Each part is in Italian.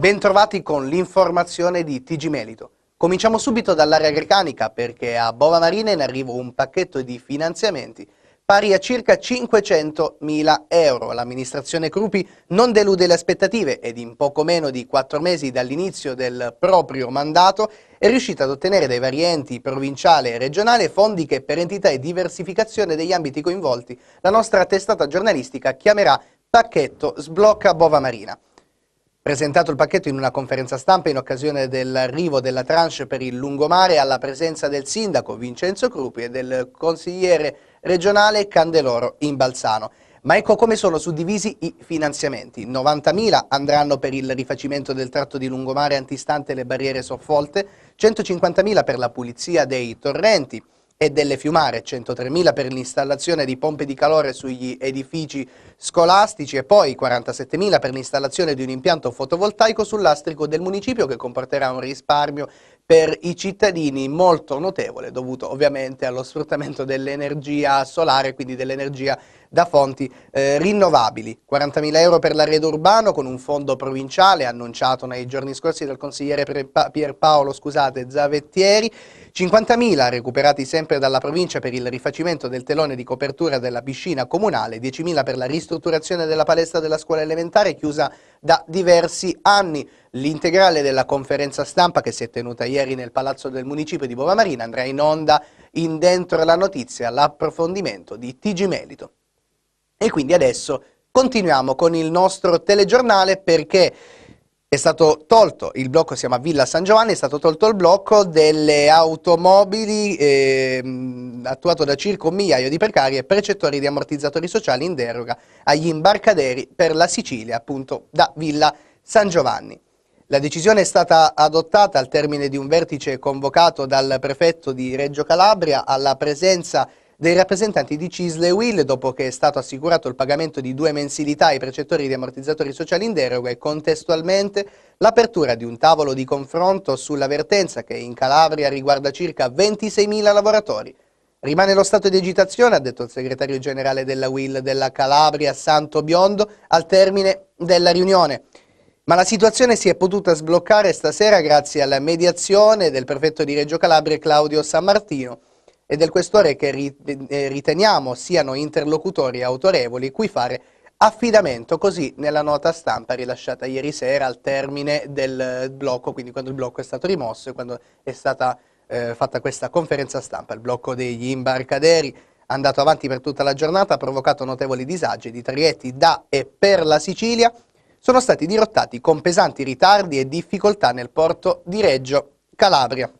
Bentrovati con l'informazione di TG Melito. Cominciamo subito dall'area grecanica perché a Bova Marina è in arrivo un pacchetto di finanziamenti pari a circa 500.000 euro. L'amministrazione Crupi non delude le aspettative ed in poco meno di quattro mesi dall'inizio del proprio mandato è riuscita ad ottenere dai vari enti provinciale e regionale fondi che per entità e diversificazione degli ambiti coinvolti la nostra testata giornalistica chiamerà pacchetto sblocca Bova Marina presentato il pacchetto in una conferenza stampa in occasione dell'arrivo della tranche per il lungomare alla presenza del sindaco Vincenzo Crupi e del consigliere regionale Candeloro in Balzano. Ma ecco come sono suddivisi i finanziamenti. 90.000 andranno per il rifacimento del tratto di lungomare antistante le barriere soffolte, 150.000 per la pulizia dei torrenti, e delle Fiumare, 103.000 per l'installazione di pompe di calore sugli edifici scolastici e poi 47.000 per l'installazione di un impianto fotovoltaico sull'astrico del municipio che comporterà un risparmio per i cittadini molto notevole dovuto ovviamente allo sfruttamento dell'energia solare, quindi dell'energia da fonti eh, rinnovabili. 40.000 euro per l'arredo urbano con un fondo provinciale annunciato nei giorni scorsi dal consigliere Pierpaolo Zavettieri, 50.000 recuperati sempre dalla provincia per il rifacimento del telone di copertura della piscina comunale, 10.000 per la ristrutturazione della palestra della scuola elementare chiusa da diversi anni. L'integrale della conferenza stampa che si è tenuta ieri nel palazzo del municipio di Bovamarina andrà in onda in dentro la notizia, l'approfondimento di TG Melito. E quindi adesso continuiamo con il nostro telegiornale perché è stato tolto il blocco, siamo a Villa San Giovanni, è stato tolto il blocco delle automobili eh, attuato da circa un migliaio di precari e precettori di ammortizzatori sociali in deroga agli imbarcaderi per la Sicilia, appunto da Villa San Giovanni. La decisione è stata adottata al termine di un vertice convocato dal prefetto di Reggio Calabria alla presenza dei rappresentanti di Cisle Will dopo che è stato assicurato il pagamento di due mensilità ai precettori di ammortizzatori sociali in deroga e contestualmente l'apertura di un tavolo di confronto sull'avvertenza che in Calabria riguarda circa 26.000 lavoratori. Rimane lo stato di agitazione, ha detto il segretario generale della Will della Calabria, Santo Biondo, al termine della riunione. Ma la situazione si è potuta sbloccare stasera grazie alla mediazione del prefetto di Reggio Calabria Claudio San Martino e del questore che eh, riteniamo siano interlocutori autorevoli cui fare affidamento, così nella nota stampa rilasciata ieri sera al termine del blocco, quindi quando il blocco è stato rimosso e quando è stata eh, fatta questa conferenza stampa, il blocco degli imbarcaderi andato avanti per tutta la giornata ha provocato notevoli disagi di traghetti da e per la Sicilia, sono stati dirottati con pesanti ritardi e difficoltà nel porto di Reggio Calabria.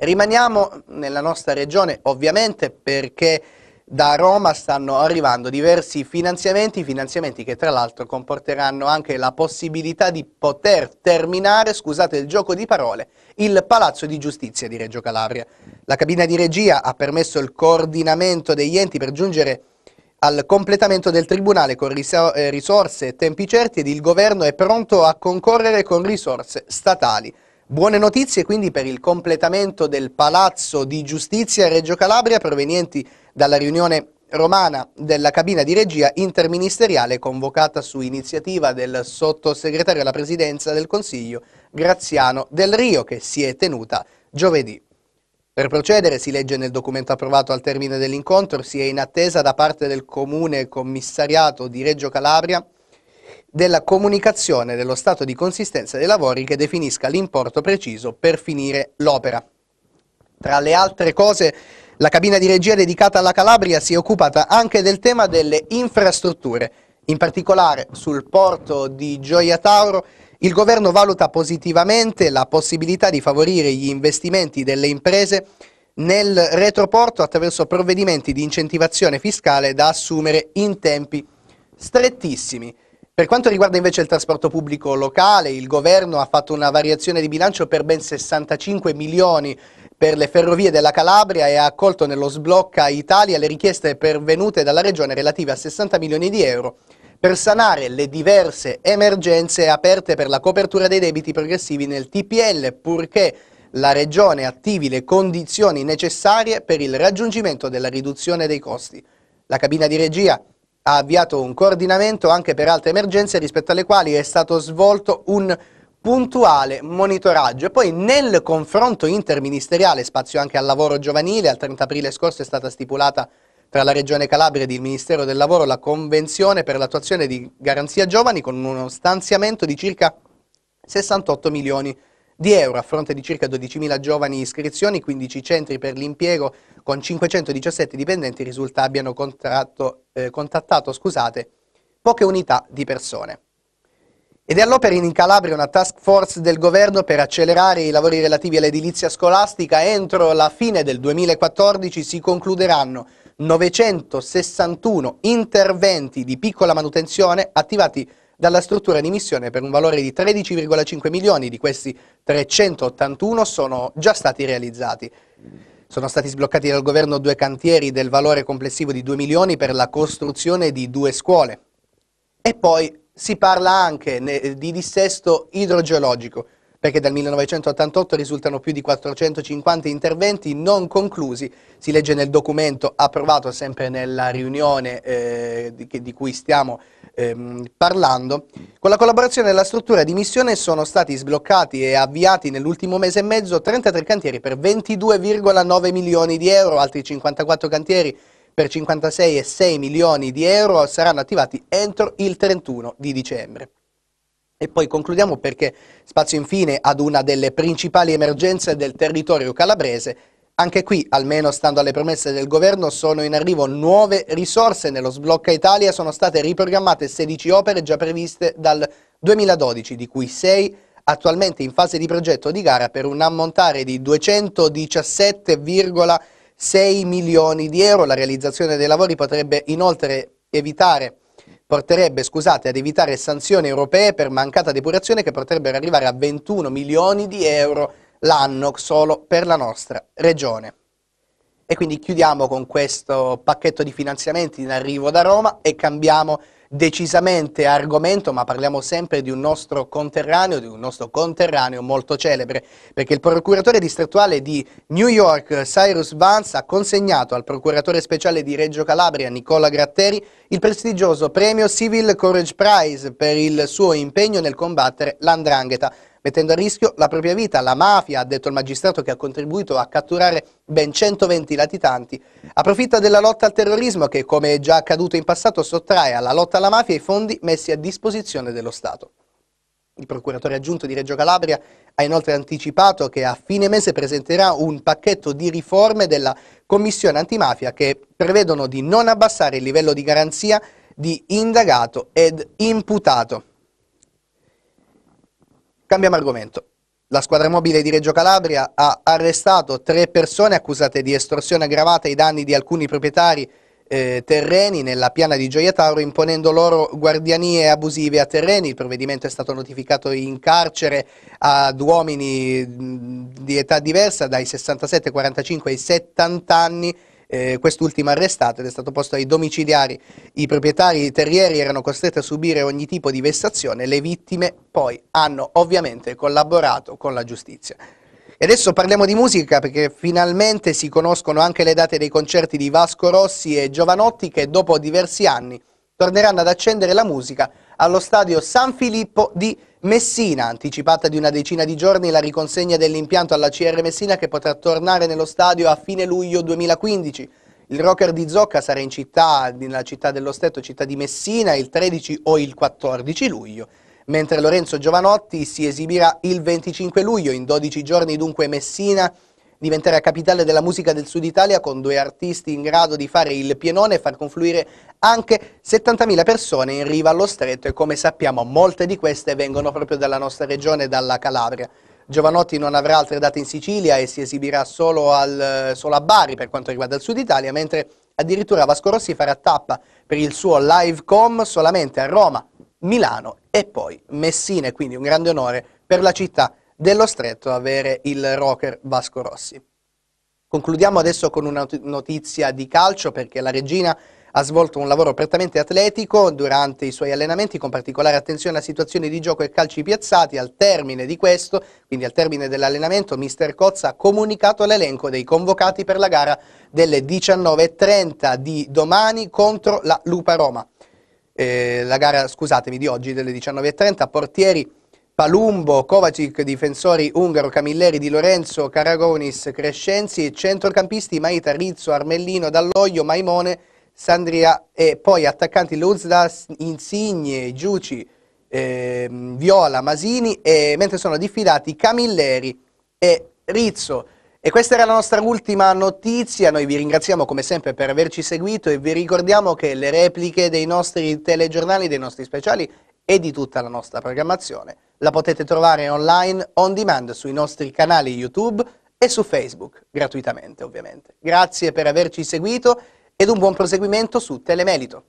Rimaniamo nella nostra regione ovviamente perché da Roma stanno arrivando diversi finanziamenti, finanziamenti che tra l'altro comporteranno anche la possibilità di poter terminare, scusate il gioco di parole, il Palazzo di Giustizia di Reggio Calabria. La cabina di regia ha permesso il coordinamento degli enti per giungere al completamento del Tribunale con eh, risorse e tempi certi ed il Governo è pronto a concorrere con risorse statali. Buone notizie quindi per il completamento del Palazzo di Giustizia a Reggio Calabria provenienti dalla riunione romana della cabina di regia interministeriale convocata su iniziativa del sottosegretario alla presidenza del Consiglio Graziano Del Rio che si è tenuta giovedì. Per procedere, si legge nel documento approvato al termine dell'incontro, si è in attesa da parte del Comune Commissariato di Reggio Calabria della comunicazione dello stato di consistenza dei lavori che definisca l'importo preciso per finire l'opera. Tra le altre cose, la cabina di regia dedicata alla Calabria si è occupata anche del tema delle infrastrutture. In particolare sul porto di Gioia Tauro il governo valuta positivamente la possibilità di favorire gli investimenti delle imprese nel retroporto attraverso provvedimenti di incentivazione fiscale da assumere in tempi strettissimi. Per quanto riguarda invece il trasporto pubblico locale, il governo ha fatto una variazione di bilancio per ben 65 milioni per le ferrovie della Calabria e ha accolto nello sblocca Italia le richieste pervenute dalla regione relative a 60 milioni di euro per sanare le diverse emergenze aperte per la copertura dei debiti progressivi nel TPL, purché la regione attivi le condizioni necessarie per il raggiungimento della riduzione dei costi. La cabina di regia ha avviato un coordinamento anche per altre emergenze rispetto alle quali è stato svolto un puntuale monitoraggio e poi nel confronto interministeriale, spazio anche al lavoro giovanile, al 30 aprile scorso è stata stipulata tra la Regione Calabria ed il Ministero del Lavoro la convenzione per l'attuazione di garanzia giovani con uno stanziamento di circa 68 milioni di euro di euro a fronte di circa 12.000 giovani iscrizioni, 15 centri per l'impiego con 517 dipendenti risulta abbiano contratto, eh, contattato scusate, poche unità di persone. Ed è all'opera in Calabria una task force del governo per accelerare i lavori relativi all'edilizia scolastica. Entro la fine del 2014 si concluderanno 961 interventi di piccola manutenzione attivati dalla struttura di missione per un valore di 13,5 milioni, di questi 381 sono già stati realizzati. Sono stati sbloccati dal governo due cantieri del valore complessivo di 2 milioni per la costruzione di due scuole. E poi si parla anche di dissesto idrogeologico perché dal 1988 risultano più di 450 interventi non conclusi, si legge nel documento approvato sempre nella riunione eh, di, di, cui stiamo ehm, parlando. Con la collaborazione della struttura di missione sono stati sbloccati e avviati nell'ultimo mese e mezzo 33 cantieri per 22,9 milioni di euro, altri 54 cantieri per 56,6 milioni di euro saranno attivati entro il 31 di dicembre. E poi concludiamo perché spazio infine ad una delle principali emergenze del territorio calabrese. Anche qui, almeno stando alle promesse del governo, sono in arrivo nuove risorse. Nello sblocca Italia sono state riprogrammate 16 opere già previste dal 2012, di cui 6 attualmente in fase di progetto di gara per un ammontare di 217,6 milioni di euro. La realizzazione dei lavori potrebbe inoltre evitare porterebbe scusate, ad evitare sanzioni europee per mancata depurazione che potrebbero arrivare a 21 milioni di euro l'anno solo per la nostra regione. E quindi chiudiamo con questo pacchetto di finanziamenti in arrivo da Roma e cambiamo decisamente argomento, ma parliamo sempre di un nostro conterraneo, di un nostro conterraneo molto celebre, perché il procuratore distrettuale di New York, Cyrus Vance, ha consegnato al procuratore speciale di Reggio Calabria, Nicola Gratteri, il prestigioso premio Civil Courage Prize per il suo impegno nel combattere l'andrangheta mettendo a rischio la propria vita. La mafia, ha detto il magistrato che ha contribuito a catturare ben 120 latitanti, approfitta della lotta al terrorismo che, come è già accaduto in passato, sottrae alla lotta alla mafia i fondi messi a disposizione dello Stato. Il procuratore aggiunto di Reggio Calabria ha inoltre anticipato che a fine mese presenterà un pacchetto di riforme della Commissione antimafia che prevedono di non abbassare il livello di garanzia di indagato ed imputato. Cambiamo argomento. La squadra mobile di Reggio Calabria ha arrestato tre persone accusate di estorsione aggravata ai danni di alcuni proprietari eh, terreni nella piana di Gioia Tauro imponendo loro guardianie abusive a terreni. Il provvedimento è stato notificato in carcere ad uomini di età diversa dai 67, 45 ai 70 anni eh, quest'ultima arrestato ed è stato posto ai domiciliari. I proprietari terrieri erano costretti a subire ogni tipo di vessazione, le vittime poi hanno ovviamente collaborato con la giustizia. E adesso parliamo di musica perché finalmente si conoscono anche le date dei concerti di Vasco Rossi e Giovanotti che dopo diversi anni torneranno ad accendere la musica allo stadio San Filippo di Messina, anticipata di una decina di giorni la riconsegna dell'impianto alla CR Messina che potrà tornare nello stadio a fine luglio 2015. Il rocker di Zocca sarà in città, nella città dello Stetto, città di Messina, il 13 o il 14 luglio, mentre Lorenzo Giovanotti si esibirà il 25 luglio, in 12 giorni dunque Messina diventerà capitale della musica del Sud Italia con due artisti in grado di fare il pienone e far confluire anche 70.000 persone in riva allo stretto e come sappiamo molte di queste vengono proprio dalla nostra regione, dalla Calabria. Giovanotti non avrà altre date in Sicilia e si esibirà solo, al, solo a Bari per quanto riguarda il Sud Italia, mentre addirittura Vasco Rossi farà tappa per il suo live com solamente a Roma, Milano e poi Messina, quindi un grande onore per la città dello stretto avere il rocker Vasco Rossi. Concludiamo adesso con una notizia di calcio perché la regina ha svolto un lavoro prettamente atletico durante i suoi allenamenti con particolare attenzione a situazioni di gioco e calci piazzati. Al termine di questo, quindi al termine dell'allenamento, mister Cozza ha comunicato l'elenco dei convocati per la gara delle 19.30 di domani contro la Lupa Roma. Eh, la gara, scusatemi, di oggi delle 19.30, portieri Palumbo, Kovacic, difensori Ungaro, Camilleri Di Lorenzo, Caragonis, Crescenzi, centrocampisti Maita, Rizzo, Armellino, Dall'Oglio, Maimone, Sandria e poi attaccanti Luzdas, Insigne, Giuci, eh, Viola, Masini e mentre sono diffidati Camilleri e Rizzo. E questa era la nostra ultima notizia, noi vi ringraziamo come sempre per averci seguito e vi ricordiamo che le repliche dei nostri telegiornali, dei nostri speciali e di tutta la nostra programmazione. La potete trovare online on demand sui nostri canali YouTube e su Facebook, gratuitamente ovviamente. Grazie per averci seguito ed un buon proseguimento su Telemelito.